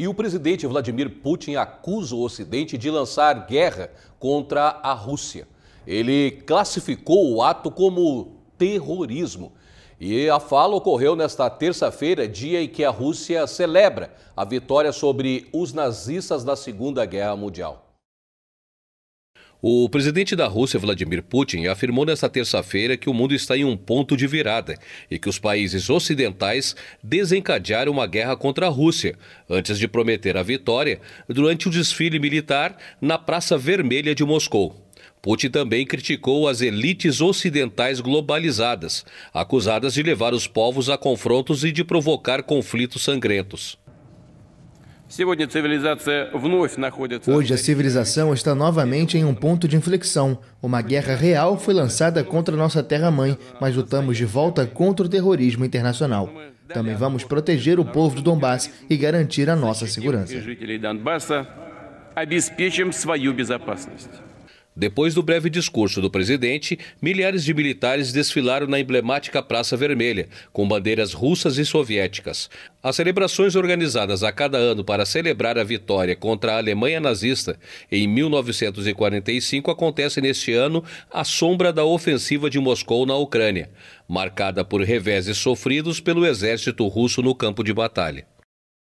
E o presidente Vladimir Putin acusa o Ocidente de lançar guerra contra a Rússia. Ele classificou o ato como terrorismo. E a fala ocorreu nesta terça-feira, dia em que a Rússia celebra a vitória sobre os nazistas da Segunda Guerra Mundial. O presidente da Rússia, Vladimir Putin, afirmou nesta terça-feira que o mundo está em um ponto de virada e que os países ocidentais desencadearam uma guerra contra a Rússia, antes de prometer a vitória durante o desfile militar na Praça Vermelha de Moscou. Putin também criticou as elites ocidentais globalizadas, acusadas de levar os povos a confrontos e de provocar conflitos sangrentos. Hoje a civilização está novamente em um ponto de inflexão. Uma guerra real foi lançada contra nossa terra-mãe, mas lutamos de volta contra o terrorismo internacional. Também vamos proteger o povo do Donbass e garantir a nossa segurança. Depois do breve discurso do presidente, milhares de militares desfilaram na emblemática Praça Vermelha, com bandeiras russas e soviéticas. As celebrações organizadas a cada ano para celebrar a vitória contra a Alemanha nazista em 1945 acontecem neste ano à sombra da ofensiva de Moscou na Ucrânia, marcada por reveses sofridos pelo exército russo no campo de batalha.